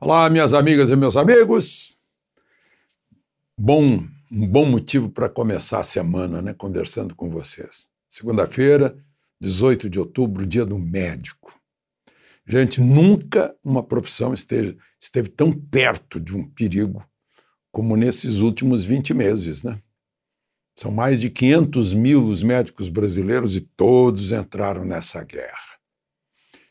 Olá, minhas amigas e meus amigos. Bom, um bom motivo para começar a semana, né, conversando com vocês. Segunda-feira, 18 de outubro, dia do médico. Gente, nunca uma profissão esteja, esteve tão perto de um perigo como nesses últimos 20 meses, né? São mais de 500 mil os médicos brasileiros e todos entraram nessa guerra.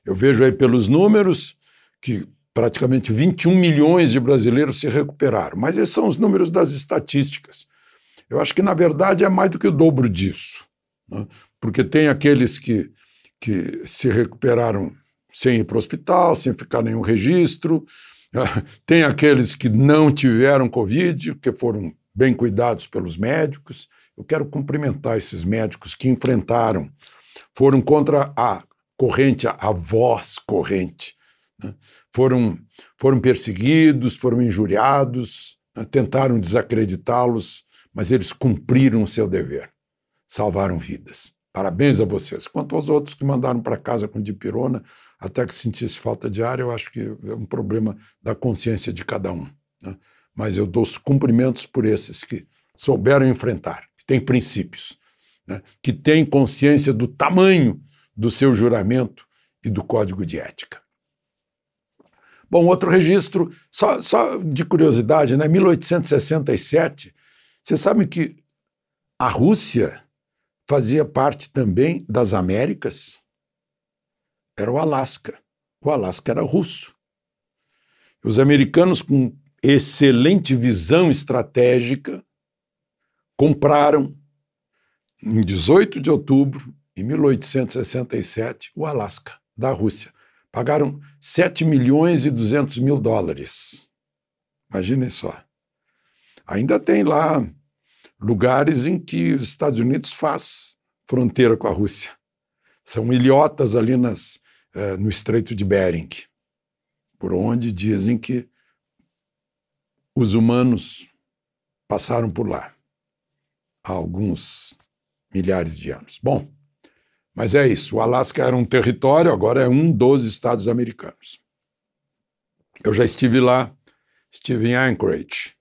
Eu vejo aí pelos números que praticamente 21 milhões de brasileiros se recuperaram. Mas esses são os números das estatísticas. Eu acho que, na verdade, é mais do que o dobro disso, né? porque tem aqueles que, que se recuperaram sem ir para o hospital, sem ficar nenhum registro, né? tem aqueles que não tiveram Covid, que foram bem cuidados pelos médicos. Eu quero cumprimentar esses médicos que enfrentaram, foram contra a corrente, a voz corrente, né? Foram, foram perseguidos, foram injuriados, né? tentaram desacreditá-los, mas eles cumpriram o seu dever, salvaram vidas. Parabéns a vocês. Quanto aos outros que mandaram para casa com dipirona, até que sentisse falta de ar, eu acho que é um problema da consciência de cada um. Né? Mas eu dou os cumprimentos por esses que souberam enfrentar, que têm princípios, né? que têm consciência do tamanho do seu juramento e do código de ética. Bom, outro registro, só, só de curiosidade, né? 1867, vocês sabem que a Rússia fazia parte também das Américas? Era o Alasca. O Alasca era russo. Os americanos, com excelente visão estratégica, compraram, em 18 de outubro de 1867, o Alasca, da Rússia. Pagaram 7 milhões e 200 mil dólares. Imaginem só. Ainda tem lá lugares em que os Estados Unidos faz fronteira com a Rússia. São ilhotas ali nas, eh, no Estreito de Bering, por onde dizem que os humanos passaram por lá há alguns milhares de anos. Bom, mas é isso, o Alasca era um território, agora é um dos estados americanos. Eu já estive lá, estive em Anchorage.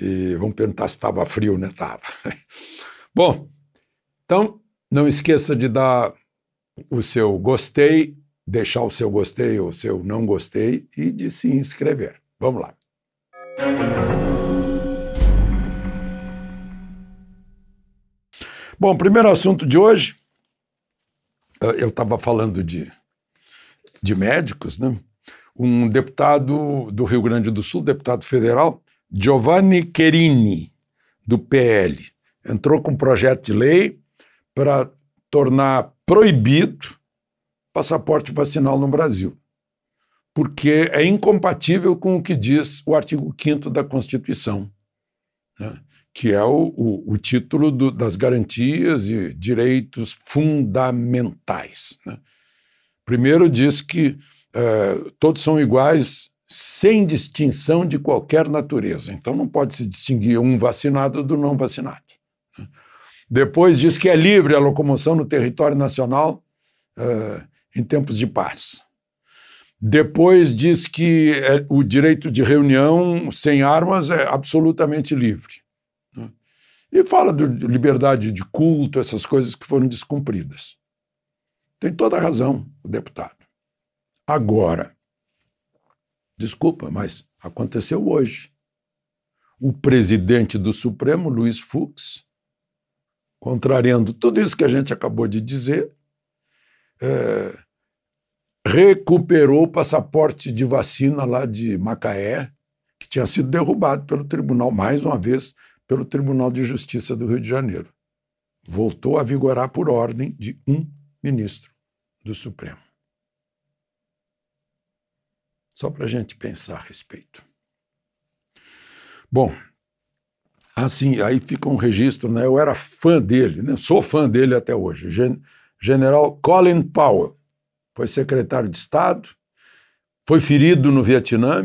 E vamos perguntar se estava frio, né? Estava. Bom, então não esqueça de dar o seu gostei, deixar o seu gostei ou o seu não gostei e de se inscrever. Vamos lá. Bom, primeiro assunto de hoje ah, eu estava falando de, de médicos, né? um deputado do Rio Grande do Sul, deputado federal, Giovanni Querini, do PL, entrou com um projeto de lei para tornar proibido passaporte vacinal no Brasil, porque é incompatível com o que diz o artigo 5 da Constituição. Né? que é o, o, o título do, das garantias e direitos fundamentais. Né? Primeiro, diz que é, todos são iguais sem distinção de qualquer natureza. Então, não pode se distinguir um vacinado do não vacinado. Né? Depois, diz que é livre a locomoção no território nacional é, em tempos de paz. Depois diz que é, o direito de reunião sem armas é absolutamente livre. E fala de liberdade de culto, essas coisas que foram descumpridas. Tem toda a razão o deputado. Agora, desculpa, mas aconteceu hoje. O presidente do Supremo, Luiz Fux, contrariando tudo isso que a gente acabou de dizer, é, recuperou o passaporte de vacina lá de Macaé, que tinha sido derrubado pelo tribunal mais uma vez pelo Tribunal de Justiça do Rio de Janeiro. Voltou a vigorar por ordem de um ministro do Supremo. Só para a gente pensar a respeito. Bom, assim, aí fica um registro, né? Eu era fã dele, né? sou fã dele até hoje. General Colin Powell foi secretário de Estado, foi ferido no Vietnã,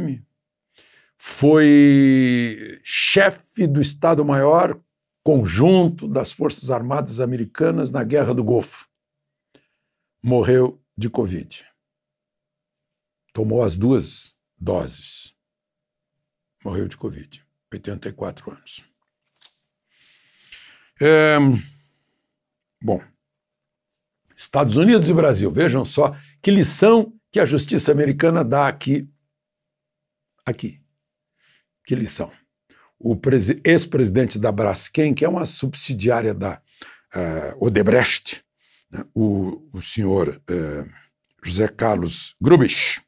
foi chefe do Estado-Maior Conjunto das Forças Armadas Americanas na Guerra do Golfo. Morreu de Covid. Tomou as duas doses. Morreu de Covid, 84 anos. É, bom, Estados Unidos e Brasil, vejam só que lição que a justiça americana dá aqui. Aqui que eles são. O ex-presidente da Braskem, que é uma subsidiária da uh, Odebrecht, né? o, o, senhor uh, José Carlos Grubisch,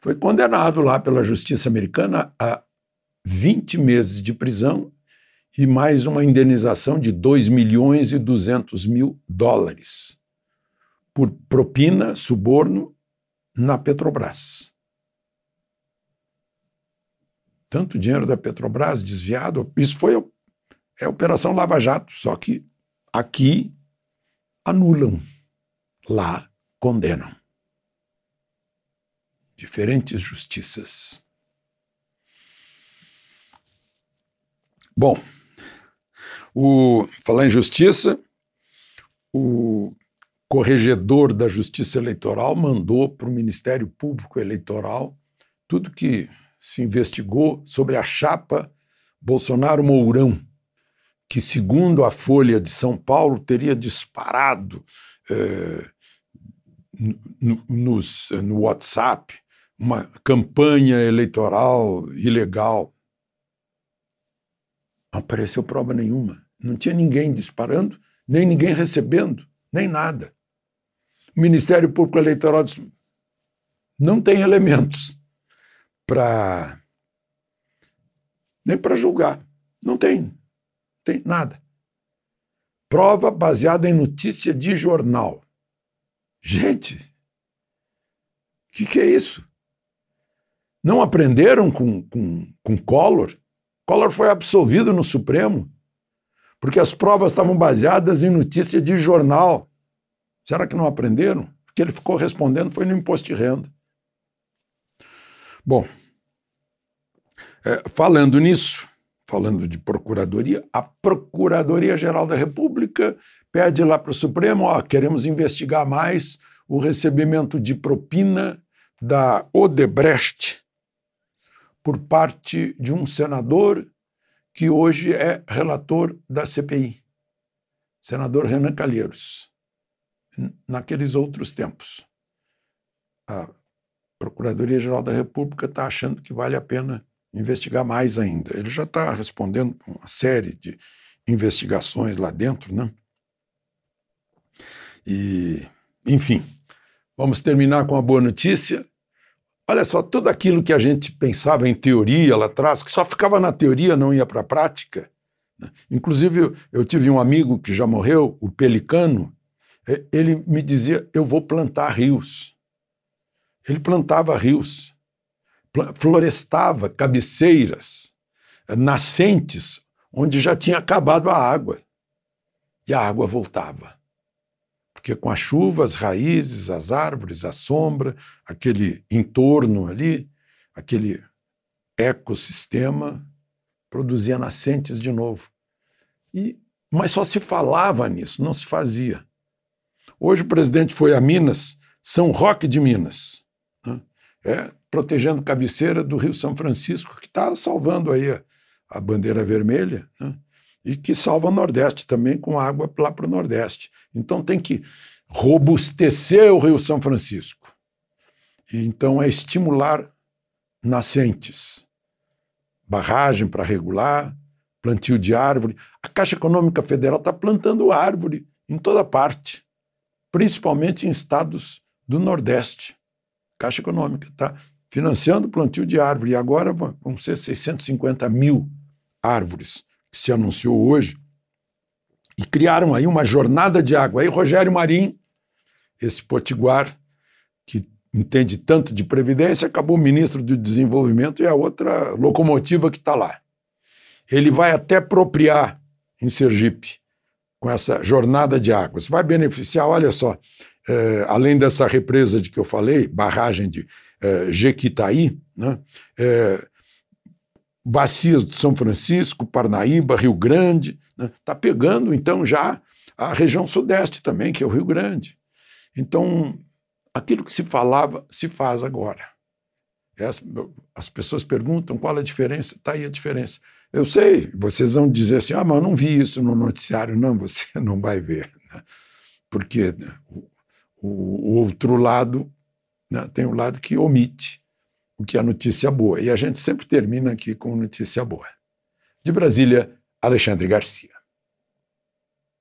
foi condenado lá pela justiça americana a 20 meses de prisão e mais uma indenização de 2 milhões e 200 mil dólares por propina, suborno na Petrobras tanto dinheiro da Petrobras desviado. Isso foi é a Operação Lava Jato, só que aqui anulam, lá condenam. Diferentes justiças. Bom, o, falar em justiça, o corregedor da Justiça Eleitoral mandou para o Ministério Público Eleitoral tudo que se investigou sobre a chapa Bolsonaro-Mourão, que, segundo a Folha de São Paulo, teria disparado eh, no, nos, no WhatsApp uma campanha eleitoral ilegal. Não apareceu prova nenhuma. Não tinha ninguém disparando, nem ninguém recebendo, nem nada. O Ministério Público Eleitoral disse: não tem elementos para nem para julgar. Não tem, tem nada. Prova baseada em notícia de jornal. Gente, o que, que é isso? Não aprenderam com, com, com Collor? Collor foi absolvido no Supremo porque as provas estavam baseadas em notícia de jornal. Será que não aprenderam? Porque ele ficou respondendo foi no imposto de renda. Bom, é, falando nisso, falando de Procuradoria, a Procuradoria-Geral da República pede lá para o Supremo: ó, queremos investigar mais o recebimento de propina da Odebrecht por parte de um senador que hoje é relator da CPI, senador Renan Calheiros, naqueles outros tempos. A ah, Procuradoria-Geral da República está achando que vale a pena investigar mais ainda. Ele já está respondendo uma série de investigações lá dentro, né? E, enfim, vamos terminar com uma boa notícia. Olha só, tudo aquilo que a gente pensava em teoria lá atrás, que só ficava na teoria, não ia para a prática. Né? Inclusive, eu tive um amigo que já morreu, o Pelicano, ele me dizia: Eu vou plantar rios. Ele plantava rios, florestava cabeceiras, eh, nascentes, onde já tinha acabado a água. E a água voltava. Porque com a chuva, as raízes, as árvores, a sombra, aquele entorno ali, aquele ecossistema produzia nascentes de novo. E, mas só se falava nisso, não se fazia. Hoje o presidente foi a Minas, São Roque de Minas é, protegendo cabeceira do Rio São Francisco, que está salvando aí a, a bandeira vermelha, né? e que salva o Nordeste também, com água lá para o Nordeste. Então tem que robustecer o Rio São Francisco. E, então é estimular nascentes, barragem para regular, plantio de árvore. A Caixa Econômica Federal está plantando árvore em toda parte, principalmente em estados do Nordeste. Caixa Econômica está financiando o plantio de árvore. E agora vão ser 650 mil árvores, que se anunciou hoje. E criaram aí uma jornada de água. Aí Rogério Marim, esse potiguar que entende tanto de previdência, acabou ministro do desenvolvimento e a outra locomotiva que está lá. Ele vai até apropriar em Sergipe com essa jornada de águas. Vai beneficiar, olha só, é, além dessa represa de que eu falei, barragem de é, Jequitaí, né, é, bacias de São Francisco, Parnaíba, Rio Grande, está né, tá pegando então já a região sudeste também, que é o Rio Grande. Então, aquilo que se falava se faz agora. É, as, as pessoas perguntam qual a diferença, está aí a diferença. Eu sei, vocês vão dizer assim, ah, mas eu não vi isso no noticiário. Não, você não vai ver, né? porque né, o, outro lado, né? tem o lado que omite o que é notícia boa. E a gente sempre termina aqui com notícia boa. De Brasília, Alexandre Garcia.